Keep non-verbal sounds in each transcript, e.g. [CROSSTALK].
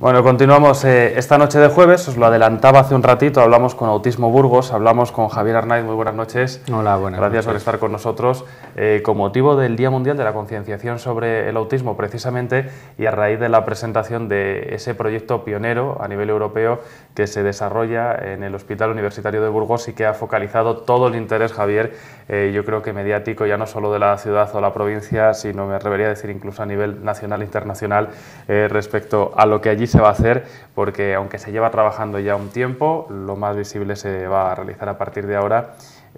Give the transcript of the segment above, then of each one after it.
Bueno, continuamos eh, esta noche de jueves, os lo adelantaba hace un ratito, hablamos con Autismo Burgos, hablamos con Javier Arnaiz, muy buenas noches. Hola, buenas Gracias por estar con nosotros eh, con motivo del Día Mundial de la Concienciación sobre el Autismo, precisamente, y a raíz de la presentación de ese proyecto pionero a nivel europeo que se desarrolla en el Hospital Universitario de Burgos y que ha focalizado todo el interés, Javier, eh, yo creo que mediático ya no solo de la ciudad o la provincia, sino me atrevería a decir incluso a nivel nacional e internacional eh, respecto a lo que allí se va a hacer, porque aunque se lleva trabajando ya un tiempo, lo más visible se va a realizar a partir de ahora.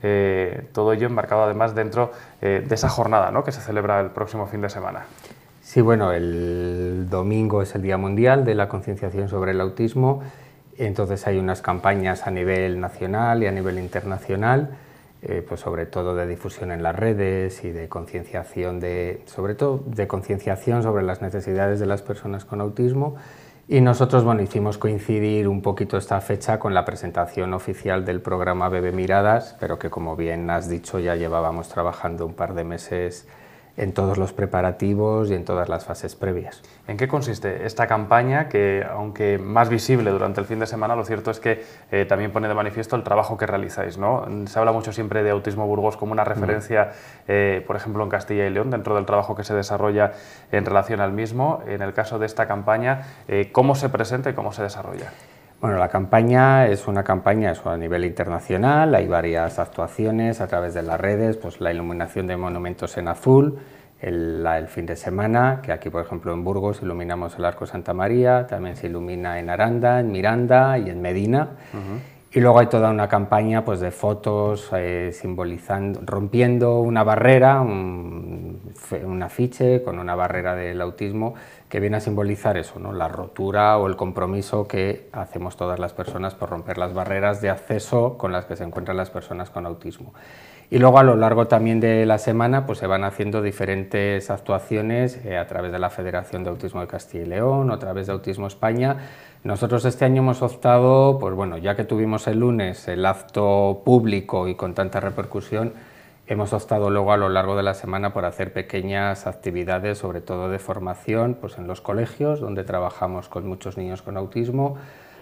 Eh, todo ello enmarcado, además dentro de esa jornada que se celebra el próximo fin de semana. Sí, bueno, el domingo es el Día Mundial de la Concienciación sobre el Autismo, entonces hay unas campañas a nivel nacional y a nivel internacional eh, pues sobre todo de difusión en las redes y de concienciación sobre todo de concienciación sobre las necesidades de las personas con autismo. Y nosotros bueno, hicimos coincidir un poquito esta fecha con la presentación oficial del programa Bebe Miradas, pero que como bien has dicho ya llevábamos trabajando un par de meses en todos los preparativos y en todas las fases previas. ¿En qué consiste esta campaña que, aunque más visible durante el fin de semana, lo cierto es que eh, también pone de manifiesto el trabajo que realizáis? Se habla mucho siempre de Autismo Burgos como una referencia, eh, por ejemplo, en Castilla y León, dentro del trabajo que se desarrolla en relación al mismo. En el caso de esta campaña, eh, ¿cómo se presenta y cómo se desarrolla? Bueno, la campaña es una campaña a nivel internacional, hay varias actuaciones a través de las redes, pues la iluminación de monumentos en azul, el, fin de semana, que aquí por ejemplo en Burgos iluminamos el Arco Santa María, también se ilumina en Aranda, en Miranda y en Medina. Y luego hay toda una campaña pues, de fotos eh, simbolizando, rompiendo una barrera, un, afiche con una barrera del autismo que viene a simbolizar eso, ¿no? la rotura o el compromiso que hacemos todas las personas por romper las barreras de acceso con las que se encuentran las personas con autismo. Y luego a lo largo también de la semana pues, se van haciendo diferentes actuaciones eh, a través de la Federación de Autismo de Castilla y León, a través de Autismo España, nosotros este año hemos optado, pues bueno, ya que tuvimos el lunes el acto público y con tanta repercusión, hemos optado luego a lo largo de la semana por hacer pequeñas actividades, sobre todo de formación, pues en los colegios, donde trabajamos con muchos niños con autismo,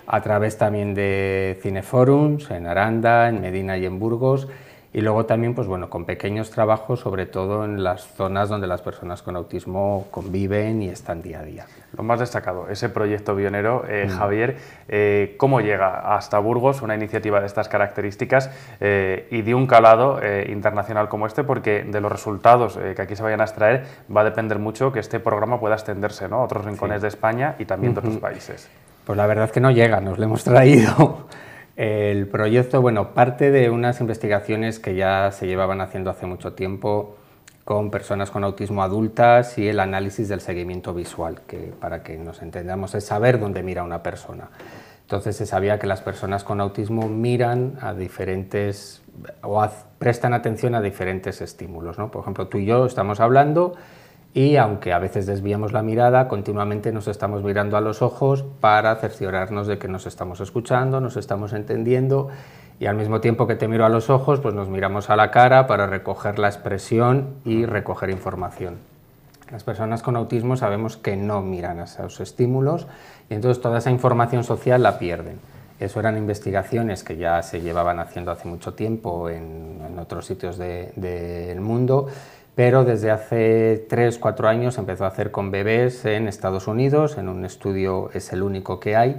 a través también de cineforums en Aranda, en Medina y en Burgos, y luego también, pues bueno, con pequeños trabajos, sobre todo en las zonas donde las personas con autismo conviven y están día a día. Lo más destacado, ese proyecto pionero, eh, mm. Javier, eh, ¿cómo llega hasta Burgos una iniciativa de estas características eh, y de un calado internacional como este? Porque de los resultados que aquí se vayan a extraer va a depender mucho que este programa pueda extenderse ¿no? a otros rincones de España y también de otros países. Pues la verdad es que no llega, nos lo hemos [LAUGHS] traído. El proyecto, bueno, parte de unas investigaciones que ya se llevaban haciendo hace mucho tiempo con personas con autismo adultas y el análisis del seguimiento visual, que para que nos entendamos es saber dónde mira una persona. Entonces se sabía que las personas con autismo miran a diferentes o prestan atención a diferentes estímulos. ¿no? Por ejemplo, tú y yo estamos hablando y aunque a veces desviamos la mirada, continuamente nos estamos mirando a los ojos para cerciorarnos de que nos estamos escuchando, nos estamos entendiendo y al mismo tiempo que te miro a los ojos, pues nos miramos a la cara para recoger la expresión y recoger información. Las personas con autismo sabemos que no miran a esos estímulos y entonces toda esa información social la pierden. Eso eran investigaciones que ya se llevaban haciendo hace mucho tiempo en, otros sitios del mundo pero desde hace 3-4 años empezó a hacer con bebés en Estados Unidos, en un estudio es el único que hay,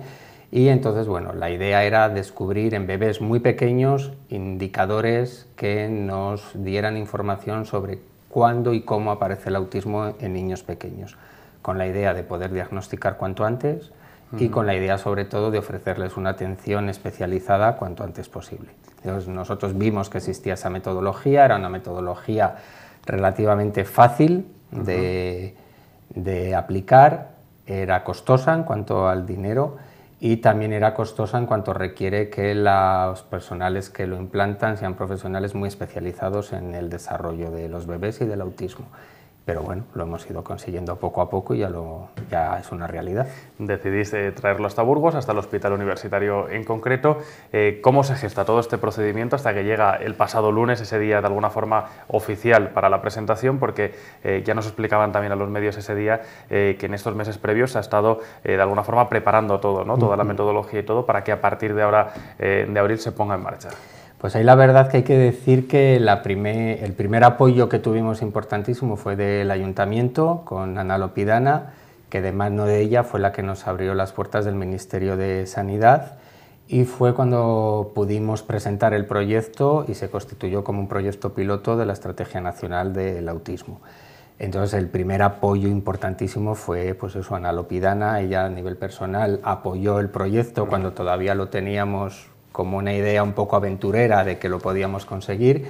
y entonces, bueno, la idea era descubrir en bebés muy pequeños indicadores que nos dieran información sobre cuándo y cómo aparece el autismo en niños pequeños, con la idea de poder diagnosticar cuanto antes y con la idea sobre todo de ofrecerles una atención especializada cuanto antes posible. Entonces, nosotros vimos que existía esa metodología, era una metodología relativamente fácil de, aplicar, era costosa en cuanto al dinero y también era costosa en cuanto requiere que los personales que lo implantan sean profesionales muy especializados en el desarrollo de los bebés y del autismo pero bueno, lo hemos ido consiguiendo poco a poco y ya, lo, ya es una realidad. Decidiste traerlo hasta Burgos, hasta el Hospital Universitario en concreto. Eh, ¿Cómo se gesta todo este procedimiento hasta que llega el pasado lunes, ese día de alguna forma oficial para la presentación? Porque eh, ya nos explicaban también a los medios ese día eh, que en estos meses previos se ha estado de alguna forma preparando todo, ¿no? toda la metodología y todo, para que a partir de ahora, de abril, se ponga en marcha. Pues ahí la verdad que hay que decir que el primer apoyo que tuvimos importantísimo fue del ayuntamiento con Ana Lopidana, que de mano de ella fue la que nos abrió las puertas del Ministerio de Sanidad y fue cuando pudimos presentar el proyecto y se constituyó como un proyecto piloto de la Estrategia Nacional del Autismo. Entonces el primer apoyo importantísimo fue pues eso, Ana Lopidana, ella a nivel personal apoyó el proyecto cuando todavía lo teníamos como una idea un poco aventurera de que lo podíamos conseguir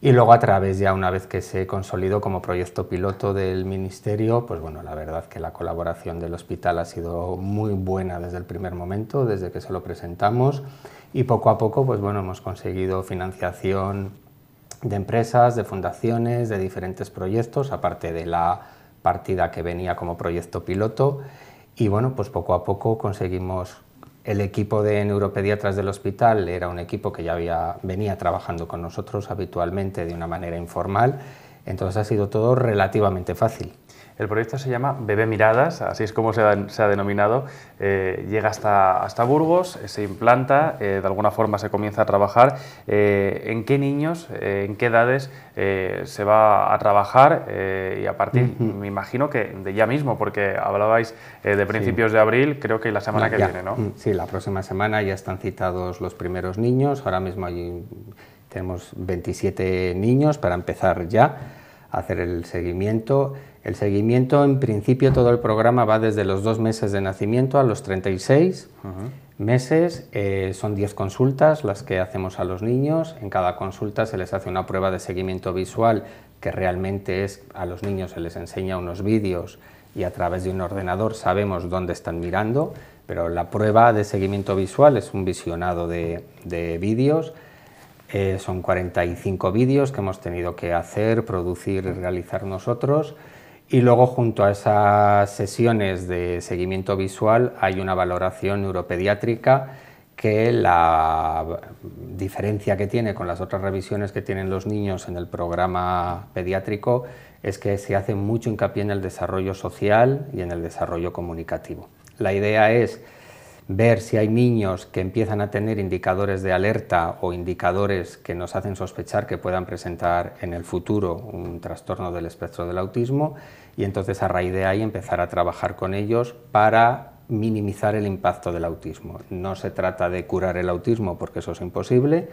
y luego a través ya una vez que se consolidó como proyecto piloto del ministerio, pues bueno, la verdad que la colaboración del hospital ha sido muy buena desde el primer momento, desde que se lo presentamos y poco a poco pues bueno, hemos conseguido financiación de empresas, de fundaciones, de diferentes proyectos, aparte de la partida que venía como proyecto piloto y bueno, pues poco a poco conseguimos el equipo de neuropediatras del hospital era un equipo que ya había, venía trabajando con nosotros habitualmente de una manera informal, entonces ha sido todo relativamente fácil. El proyecto se llama Bebé Miradas, así es como se, ha, denominado. Eh, llega hasta, hasta Burgos, eh, se implanta, eh, de alguna forma se comienza a trabajar. ¿En qué niños, en qué edades se va a trabajar? y a partir, me imagino que de ya mismo, porque hablabais de principios de abril, creo que la semana que viene, ¿no? Mm, sí, la próxima semana ya están citados los primeros niños. Ahora mismo tenemos 27 niños para empezar ya hacer el seguimiento. El seguimiento, en principio, todo el programa va desde los dos meses de nacimiento a los 36 meses. Eh, son 10 consultas las que hacemos a los niños. En cada consulta se les hace una prueba de seguimiento visual, que realmente es a los niños se les enseña unos vídeos y a través de un ordenador sabemos dónde están mirando, pero la prueba de seguimiento visual es un visionado de vídeos eh, son 45 vídeos que hemos tenido que hacer, producir y realizar nosotros. Y luego junto a esas sesiones de seguimiento visual hay una valoración neuropediátrica que la diferencia que tiene con las otras revisiones que tienen los niños en el programa pediátrico es que se hace mucho hincapié en el desarrollo social y en el desarrollo comunicativo. La idea es ver si hay niños que empiezan a tener indicadores de alerta o indicadores que nos hacen sospechar que puedan presentar en el futuro un trastorno del espectro del autismo y entonces a raíz de ahí empezar a trabajar con ellos para minimizar el impacto del autismo. No se trata de curar el autismo porque eso es imposible,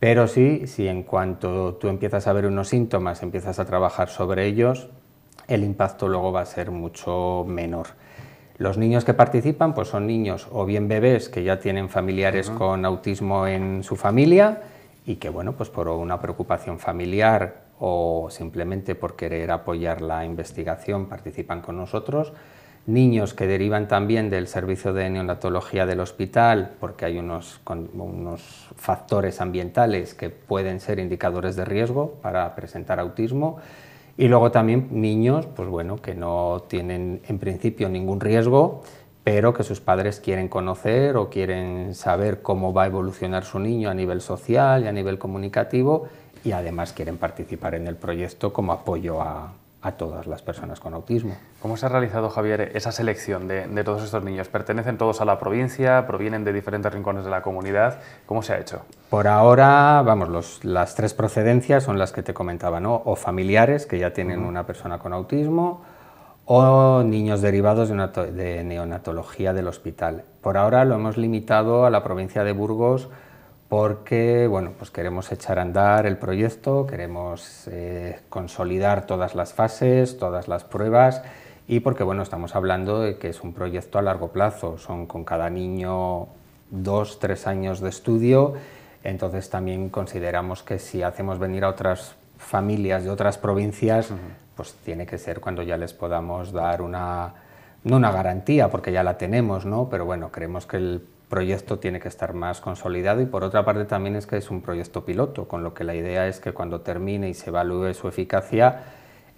pero sí, si en cuanto tú empiezas a ver unos síntomas, empiezas a trabajar sobre ellos, el impacto luego va a ser mucho menor. Los niños que participan pues son niños o bien bebés que ya tienen familiares con autismo en su familia y que bueno, pues por una preocupación familiar o simplemente por querer apoyar la investigación participan con nosotros. Niños que derivan también del servicio de neonatología del hospital porque hay unos, unos factores ambientales que pueden ser indicadores de riesgo para presentar autismo y luego también niños, pues bueno, que no tienen en principio ningún riesgo, pero que sus padres quieren conocer o quieren saber cómo va a evolucionar su niño a nivel social y a nivel comunicativo y además quieren participar en el proyecto como apoyo a, a todas las personas con autismo. ¿Cómo se ha realizado, Javier, esa selección de, todos estos niños? ¿Pertenecen todos a la provincia? ¿Provienen de diferentes rincones de la comunidad? ¿Cómo se ha hecho? Por ahora, vamos, las tres procedencias son las que te comentaba, ¿no? O familiares que ya tienen una persona con autismo o niños derivados de, una de neonatología del hospital. Por ahora lo hemos limitado a la provincia de Burgos porque bueno, pues queremos echar a andar el proyecto, queremos eh, consolidar todas las fases, todas las pruebas y porque bueno, estamos hablando de que es un proyecto a largo plazo, son con cada niño dos, tres años de estudio, entonces también consideramos que si hacemos venir a otras familias de otras provincias, pues tiene que ser cuando ya les podamos dar una, una garantía, porque ya la tenemos, ¿no? pero bueno, creemos que el proyecto tiene que estar más consolidado y por otra parte también es que es un proyecto piloto, con lo que la idea es que cuando termine y se evalúe su eficacia,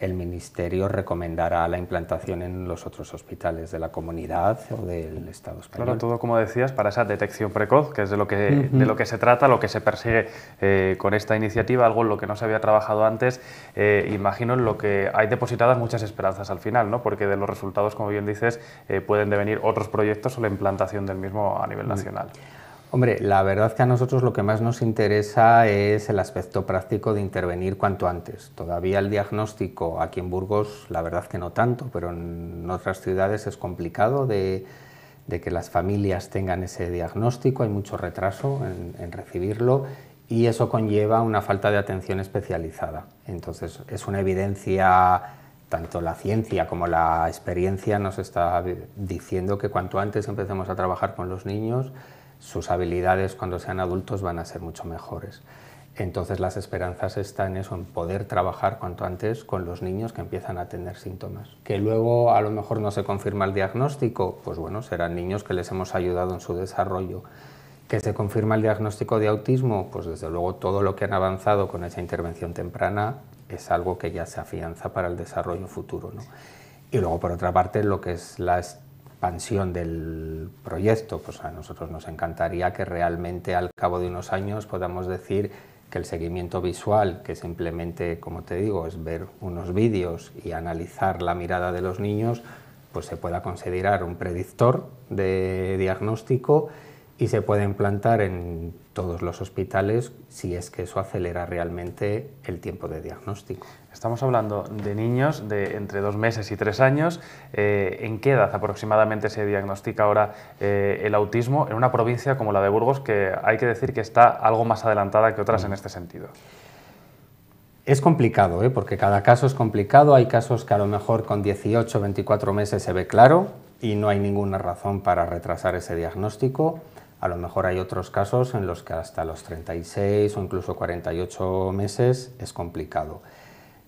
el Ministerio recomendará la implantación en los otros hospitales de la comunidad o del Estado español. Claro, todo como decías, para esa detección precoz, que es de lo que, de lo que se trata, lo que se persigue eh, con esta iniciativa, algo en lo que no se había trabajado antes, eh, imagino en lo que hay depositadas muchas esperanzas al final, ¿no? porque de los resultados, como bien dices, eh, pueden devenir otros proyectos o la implantación del mismo a nivel mm. nacional. Hombre, la verdad que a nosotros lo que más nos interesa es el aspecto práctico de intervenir cuanto antes. Todavía el diagnóstico aquí en Burgos, la verdad que no tanto, pero en otras ciudades es complicado de, que las familias tengan ese diagnóstico, hay mucho retraso en recibirlo y eso conlleva una falta de atención especializada. Entonces es una evidencia tanto la ciencia como la experiencia nos está diciendo que cuanto antes empecemos a trabajar con los niños, sus habilidades cuando sean adultos van a ser mucho mejores. Entonces las esperanzas están en eso, en poder trabajar cuanto antes con los niños que empiezan a tener síntomas. Que luego a lo mejor no se confirma el diagnóstico, pues bueno, serán niños que les hemos ayudado en su desarrollo. Que se confirma el diagnóstico de autismo, pues desde luego todo lo que han avanzado con esa intervención temprana es algo que ya se afianza para el desarrollo futuro. Y luego por otra parte lo que es la expansión del proyecto, pues a nosotros nos encantaría que realmente al cabo de unos años podamos decir que el seguimiento visual, que simplemente, como te digo, es ver unos vídeos y analizar la mirada de los niños, pues se pueda considerar un predictor de diagnóstico y se puede implantar en todos los hospitales si es que eso acelera realmente el tiempo de diagnóstico. Estamos hablando de niños de entre dos meses y tres años. Eh, ¿En qué edad aproximadamente se diagnostica ahora eh, el autismo en una provincia como la de Burgos, que hay que decir que está algo más adelantada que otras en este sentido? Es complicado, ¿eh? porque cada caso es complicado. Hay casos que a lo mejor con 18 24 meses se ve claro y no hay ninguna razón para retrasar ese diagnóstico. A lo mejor hay otros casos en los que hasta los 36 o incluso 48 meses es complicado.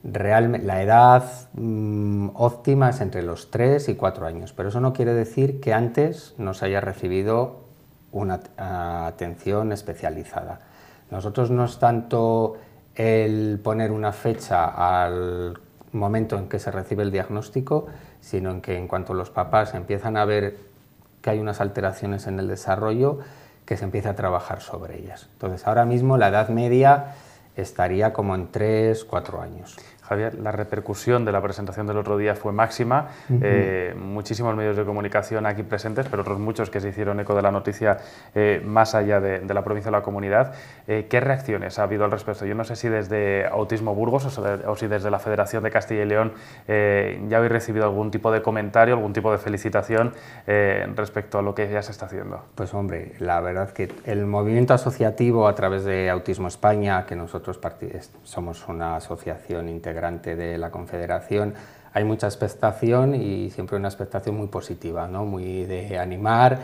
la edad mm, óptima es entre los 3 y 4 años, pero eso no quiere decir que antes no se haya recibido una atención especializada. Nosotros no es tanto el poner una fecha al momento en que se recibe el diagnóstico, sino en que en cuanto los papás empiezan a ver que hay unas alteraciones en el desarrollo que se empieza a trabajar sobre ellas. Entonces, ahora mismo la edad media estaría como en 3, 4 años. Javier, la repercusión de la presentación del otro día fue máxima. Eh, muchísimos medios de comunicación aquí presentes, pero otros muchos que se hicieron eco de la noticia eh, más allá de, la provincia o la comunidad. Eh, ¿Qué reacciones ha habido al respecto? Yo no sé si desde Autismo Burgos o, o si desde la Federación de Castilla y León ya habéis recibido algún tipo de comentario, algún tipo de felicitación respecto a lo que ya se está haciendo. Pues hombre, la verdad que el movimiento asociativo a través de Autismo España, que nosotros somos una asociación integral, de la Confederación, hay mucha expectación y siempre una expectación muy positiva, ¿no? muy de animar,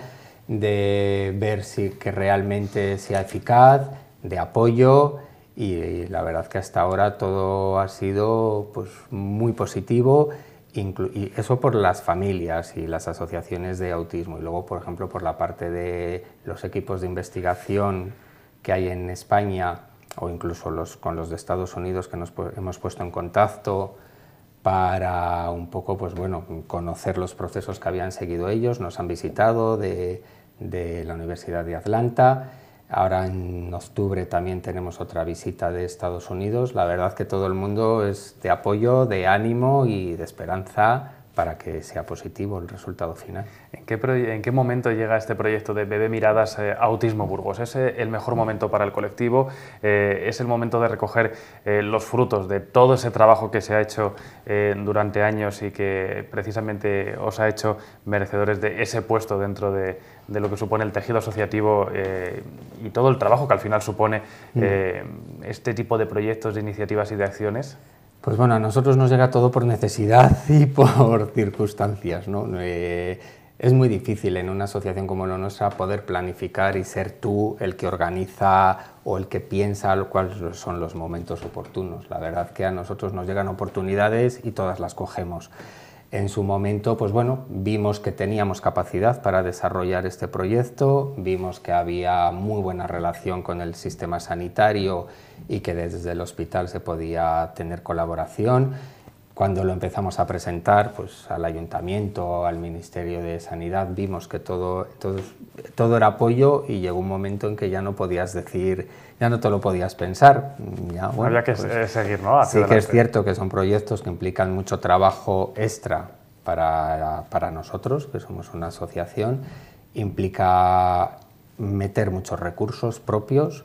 de ver si que realmente sea eficaz, de apoyo y, la verdad que hasta ahora todo ha sido pues, muy positivo y eso por las familias y las asociaciones de autismo y luego, por ejemplo, por la parte de los equipos de investigación que hay en España o incluso con los de Estados Unidos que nos hemos puesto en contacto para un poco, pues bueno, conocer los procesos que habían seguido ellos, nos han visitado de, de la Universidad de Atlanta. Ahora en octubre también tenemos otra visita de Estados Unidos. La verdad que todo el mundo es de apoyo, de ánimo y de esperanza para que sea positivo el resultado final. ¿En qué, momento llega este proyecto de Bebé Miradas eh, Autismo Burgos? ¿Es eh, el mejor momento para el colectivo? Eh, ¿Es el momento de recoger los frutos de todo ese trabajo que se ha hecho durante años y que precisamente os ha hecho merecedores de ese puesto dentro de, lo que supone el tejido asociativo y todo el trabajo que al final supone mm. este tipo de proyectos, de iniciativas y de acciones? Pues bueno, a nosotros nos llega todo por necesidad [LAUGHS] y por circunstancias, ¿no? Eh, es muy difícil en una asociación como la nuestra poder planificar y ser tú el que organiza o el que piensa cuáles son los momentos oportunos. La verdad que a nosotros nos llegan oportunidades y todas las cogemos. En su momento, pues bueno, vimos que teníamos capacidad para desarrollar este proyecto, vimos que había muy buena relación con el sistema sanitario y que desde el hospital se podía tener colaboración cuando lo empezamos a presentar pues, al ayuntamiento, al Ministerio de Sanidad, vimos que todo, todo, era apoyo y llegó un momento en que ya no podías decir, ya no te lo podías pensar. bueno, Había que pues, eh, seguir, ¿no? sí que es cierto que son proyectos que implican mucho trabajo extra para, para nosotros, que somos una asociación, implica meter muchos recursos propios,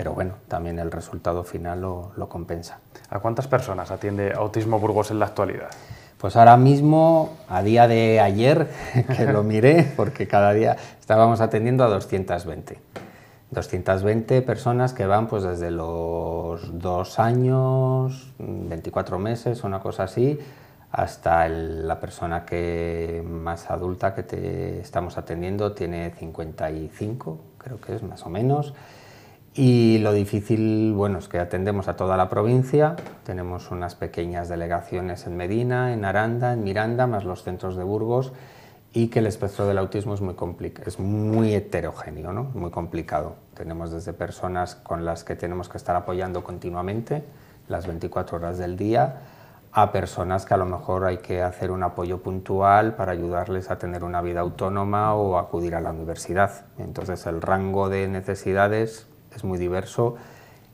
pero bueno, también el resultado final lo, compensa. ¿A cuántas personas atiende Autismo Burgos en la actualidad? Pues ahora mismo, a día de ayer, [LAUGHS] que lo miré, porque cada día estábamos atendiendo a 220. 220 personas que van pues desde los dos años, 24 meses, una cosa así, hasta la persona que más adulta que te estamos atendiendo tiene 55, creo que es más o menos. Y lo difícil, bueno, es que atendemos a toda la provincia, tenemos unas pequeñas delegaciones en Medina, en Aranda, en Miranda, más los centros de Burgos, y que el espectro del autismo es muy, es muy heterogéneo, ¿no? muy complicado. Tenemos desde personas con las que tenemos que estar apoyando continuamente, las 24 horas del día, a personas que a lo mejor hay que hacer un apoyo puntual para ayudarles a tener una vida autónoma o acudir a la universidad. Entonces el rango de necesidades es muy diverso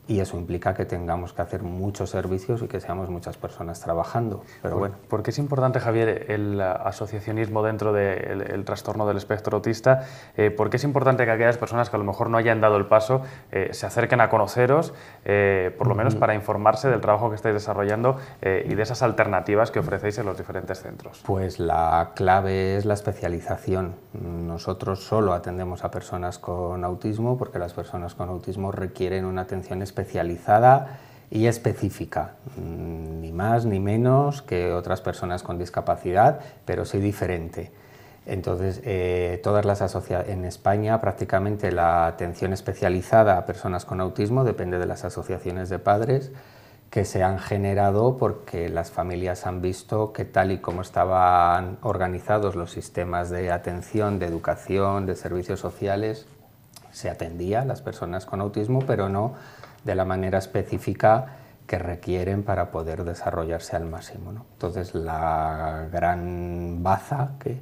y eso implica que tengamos que hacer muchos servicios y que seamos muchas personas trabajando. Pero ¿Por, qué es importante, Javier, el eh, asociacionismo dentro del trastorno del espectro autista, eh, ¿Por qué es importante que aquellas personas que a lo mejor no hayan dado el paso eh, se acerquen a conoceros, por lo menos para informarse del trabajo que estáis desarrollando y de esas alternativas que ofrecéis en los diferentes centros. Pues la clave es la especialización. Nosotros solo atendemos a personas con autismo porque las personas con autismo requieren una atención especial especializada y específica, mm, ni más ni menos que otras personas con discapacidad, pero sí diferente. Entonces, eh, todas las asociaciones en España prácticamente la atención especializada a personas con autismo depende de las asociaciones de padres que se han generado porque las familias han visto que tal y como estaban organizados los sistemas de atención, de educación, de servicios sociales, se atendía a las personas con autismo, pero no de la manera específica que requieren para poder desarrollarse al máximo. Entonces, la gran baza que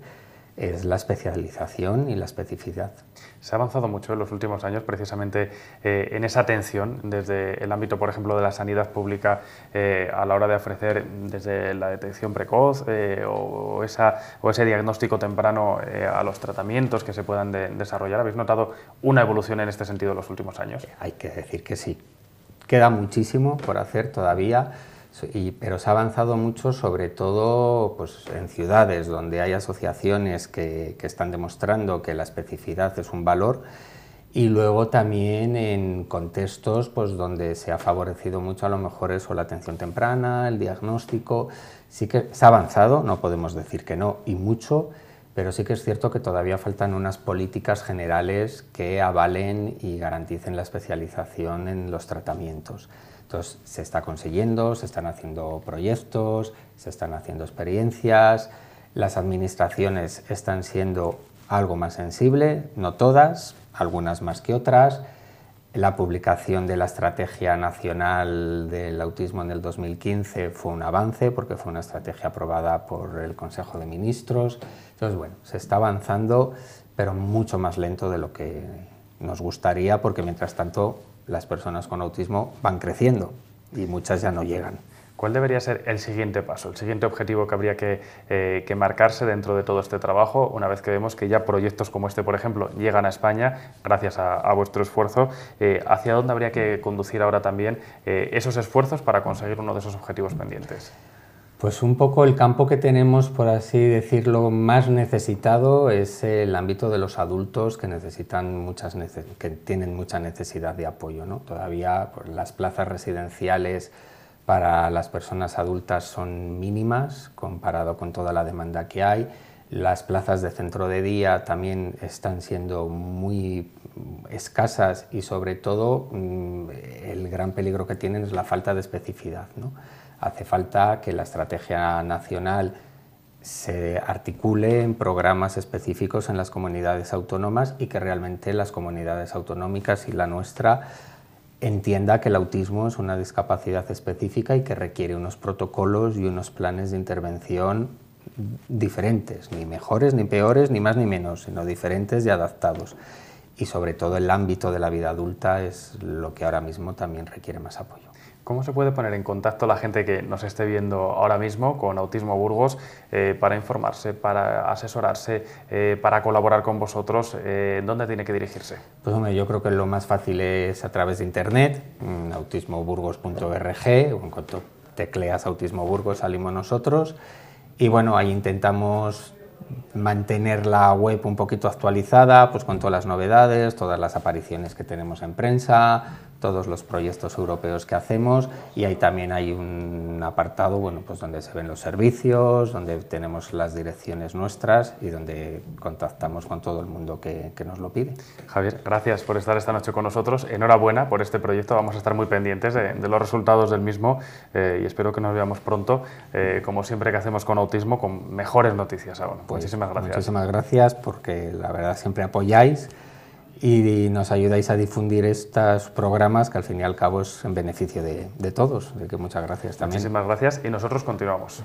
es la especialización y la especificidad. Se ha avanzado mucho en los últimos años precisamente eh, en esa atención desde el ámbito, por ejemplo, de la sanidad pública eh, a la hora de ofrecer desde la detección precoz eh, o, o, ese diagnóstico temprano a los tratamientos que se puedan desarrollar. ¿Habéis notado una evolución en este sentido en los últimos años? Hay que decir que sí, Queda muchísimo por hacer todavía, pero se ha avanzado mucho, sobre todo pues, en ciudades donde hay asociaciones que, están demostrando que la especificidad es un valor y luego también en contextos pues, donde se ha favorecido mucho a lo mejor eso, la atención temprana, el diagnóstico, sí que se ha avanzado, no podemos decir que no, y mucho, pero sí que es cierto que todavía faltan unas políticas generales que avalen y garanticen la especialización en los tratamientos. Entonces, se está consiguiendo, se están haciendo proyectos, se están haciendo experiencias, las administraciones están siendo algo más sensible, no todas, algunas más que otras, la publicación de la Estrategia Nacional del Autismo en el 2015 fue un avance porque fue una estrategia aprobada por el Consejo de Ministros. Entonces, bueno, se está avanzando, pero mucho más lento de lo que nos gustaría porque mientras tanto las personas con autismo van creciendo y muchas ya no llegan. ¿Cuál debería ser el siguiente paso, el siguiente objetivo que habría eh, que, marcarse dentro de todo este trabajo, una vez que vemos que ya proyectos como este, por ejemplo, llegan a España, gracias a, vuestro esfuerzo? Eh, ¿Hacia dónde habría que conducir ahora también eh, esos esfuerzos para conseguir uno de esos objetivos pendientes? Pues un poco el campo que tenemos, por así decirlo, más necesitado es el ámbito de los adultos que necesitan muchas que tienen mucha necesidad de apoyo. ¿no? Todavía pues, las plazas residenciales para las personas adultas son mínimas comparado con toda la demanda que hay. Las plazas de centro de día también están siendo muy escasas y sobre todo mm, el gran peligro que tienen es la falta de especificidad. Hace falta que la estrategia nacional se articule en programas específicos en las comunidades autónomas y que realmente las comunidades autonómicas y la nuestra entienda que el autismo es una discapacidad específica y que requiere unos protocolos y unos planes de intervención diferentes, ni mejores ni peores, ni más ni menos, sino diferentes y adaptados. Y sobre todo el ámbito de la vida adulta es lo que ahora mismo también requiere más apoyo. ¿Cómo se puede poner en contacto la gente que nos esté viendo ahora mismo con Autismo Burgos eh, para informarse, para asesorarse, eh, para colaborar con vosotros? Eh, ¿Dónde tiene que dirigirse? Pues yo creo que lo más fácil es a través de internet, mm, autismoburgos.org, en cuanto tecleas Autismo Burgos salimos nosotros. Y bueno, ahí intentamos mantener la web un poquito actualizada, pues con todas las novedades, todas las apariciones que tenemos en prensa, todos los proyectos europeos que hacemos y ahí también hay un apartado bueno, pues donde se ven los servicios, donde tenemos las direcciones nuestras y donde contactamos con todo el mundo que, nos lo pide. Javier, gracias por estar esta noche con nosotros. Enhorabuena por este proyecto. Vamos a estar muy pendientes de, los resultados del mismo eh, y espero que nos veamos pronto, eh, como siempre que hacemos con autismo, con mejores noticias pues muchísimas gracias. Muchísimas gracias porque la verdad siempre apoyáis y nos ayudáis a difundir estos programas que al fin y al cabo es en beneficio de, todos. que muchas gracias también. Muchísimas gracias y nosotros continuamos.